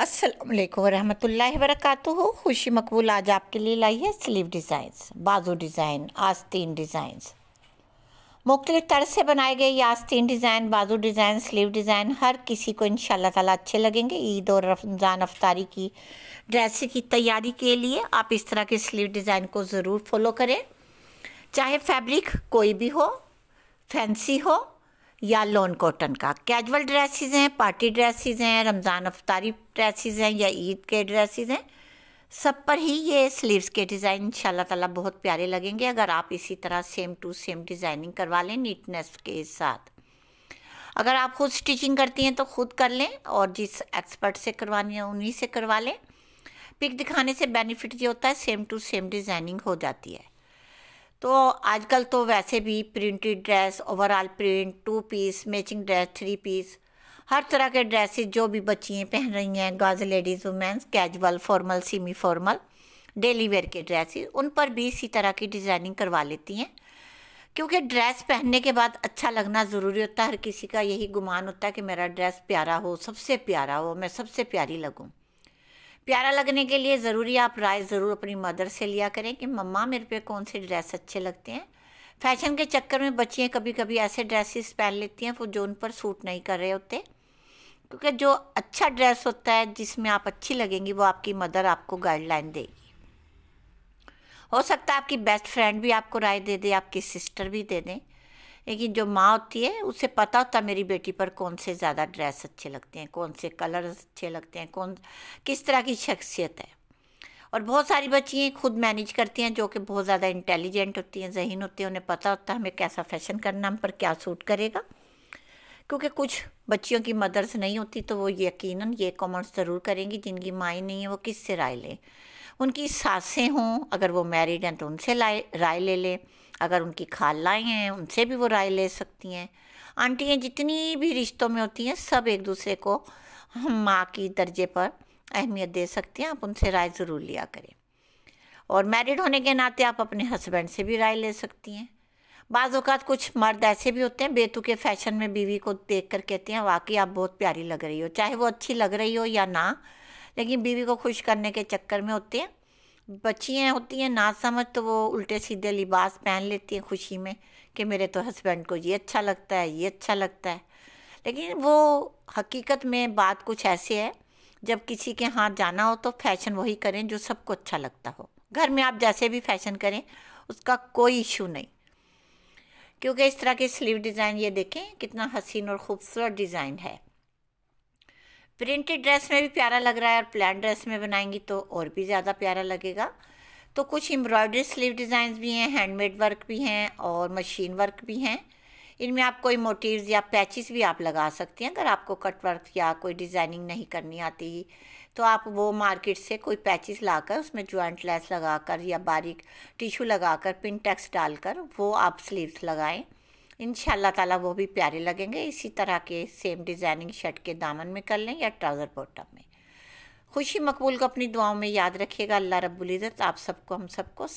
असलम वरहमल वरक खुशी मकबूल आज आपके लिए लाई है स्लीव डिज़ाइंस बाजू डिज़ाइन आस्तीन डिज़ाइंस मुख्तलि तरह से बनाए गए ये आस्तीन डिज़ाइन बाजू डिज़ाइन स्लीव डिज़ाइन हर किसी को इन ताला अच्छे लगेंगे ईद और रमज़ान अफ्तारी की ड्रेस की तैयारी के लिए आप इस तरह के स्लीव डिज़ाइन को ज़रूर फॉलो करें चाहे फैब्रिक कोई भी हो फैंसी हो या लॉन कॉटन का कैजुअल ड्रेसेस हैं पार्टी ड्रेसेस हैं रमज़ान अफ्तारी ड्रेसेस हैं या ईद के ड्रेसेस हैं सब पर ही ये स्लीव्स के डिज़ाइन इन ताला बहुत प्यारे लगेंगे अगर आप इसी तरह सेम टू सेम डिज़ाइनिंग करवा लें नीटनेस के साथ अगर आप खुद स्टिचिंग करती हैं तो खुद कर लें और जिस एक्सपर्ट से करवानी है उन्हीं से करवा लें पिक दिखाने से बेनिफिट ये होता है सेम टू सेम डिज़ाइनिंग हो जाती है तो आजकल तो वैसे भी printed dress overall print two piece matching dress three piece हर तरह के ड्रेसेस जो भी बच्चियाँ पहन रही हैं girls ladies women's casual formal semi formal daily wear के ड्रेसेस उन पर भी इसी तरह की डिज़ाइनिंग करवा लेती हैं क्योंकि ड्रेस पहनने के बाद अच्छा लगना ज़रूरी होता है हर किसी का यही गुमान होता है कि मेरा ड्रेस प्यारा हो सबसे प्यारा हो मैं सबसे प्यारी लगूँ प्यारा लगने के लिए ज़रूरी आप राय ज़रूर अपनी मदर से लिया करें कि मम्मा मेरे पे कौन से ड्रेस अच्छे लगते हैं फैशन के चक्कर में बच्चियाँ कभी कभी ऐसे ड्रेसेस पहन लेती हैं वो जो उन पर सूट नहीं कर रहे होते क्योंकि जो अच्छा ड्रेस होता है जिसमें आप अच्छी लगेंगी वो आपकी मदर आपको गाइडलाइन देगी हो सकता है आपकी बेस्ट फ्रेंड भी आपको राय दे दे आपकी सिस्टर भी दे दें लेकिन जो माँ होती है उसे पता होता मेरी बेटी पर कौन से ज़्यादा ड्रेस अच्छे लगते हैं कौन से कलर अच्छे लगते हैं कौन किस तरह की शख्सियत है और बहुत सारी बच्चियाँ खुद मैनेज करती हैं जो कि बहुत ज़्यादा इंटेलिजेंट होती हैं जहीन होती हैं उन्हें पता होता है हमें कैसा फैशन करना हम पर क्या सूट करेगा क्योंकि कुछ बच्चियों की मदर्स नहीं होती तो वो यकीन ये कॉमेंट्स ज़रूर करेंगी जिनकी माए नहीं है वो किस से राय लें उनकी सासें हों अगर वो मैरिड हैं तो उनसे राय ले लें अगर उनकी खालाएँ हैं उनसे भी वो राय ले सकती हैं आंटियाँ जितनी भी रिश्तों में होती हैं सब एक दूसरे को हम माँ की दर्जे पर अहमियत दे सकती हैं आप उनसे राय ज़रूर लिया करें और मैरिड होने के नाते आप अपने हस्बैंड से भी राय ले सकती हैं बाज़ात कुछ मर्द ऐसे भी होते हैं के फैशन में बीवी को देख कर कहते हैं वाकई आप बहुत प्यारी लग रही हो चाहे वो अच्छी लग रही हो या ना लेकिन बीवी को खुश करने के चक्कर में होते हैं बच्चियाँ होती हैं ना समझ तो वो उल्टे सीधे लिबास पहन लेती हैं खुशी में कि मेरे तो हस्बैंड को ये अच्छा लगता है ये अच्छा लगता है लेकिन वो हकीकत में बात कुछ ऐसी है जब किसी के हाथ जाना हो तो फैशन वही करें जो सबको अच्छा लगता हो घर में आप जैसे भी फैशन करें उसका कोई इशू नहीं क्योंकि इस तरह के स्लीव डिज़ाइन ये देखें कितना हसीन और ख़ूबसूरत डिज़ाइन है प्रिंटेड ड्रेस में भी प्यारा लग रहा है और प्लान ड्रेस में बनाएंगी तो और भी ज़्यादा प्यारा लगेगा तो कुछ एम्ब्रॉयडरी स्लीव डिज़ाइंस भी हैं हैंडमेड वर्क भी हैं और मशीन वर्क भी हैं इनमें आप कोई मोटिव्स या पैचेस भी आप लगा सकते हैं अगर आपको कट वर्क या कोई डिज़ाइनिंग नहीं करनी आती तो आप वो मार्केट से कोई पैचेस लाकर उसमें जॉइंट लेस लगाकर या बारीक टिशू लगाकर पिन टैक्स डालकर वो आप स्लीव्स लगाएं इन ताला वो भी प्यारे लगेंगे इसी तरह के सेम डिज़ाइनिंग शर्ट के दामन में कर लें या ट्राउज़र बॉटम में खुशी मकबूल को अपनी दुआओं में याद रखिएगा अल्लाह रब्बुल इज़्ज़त आप सबको हम सबको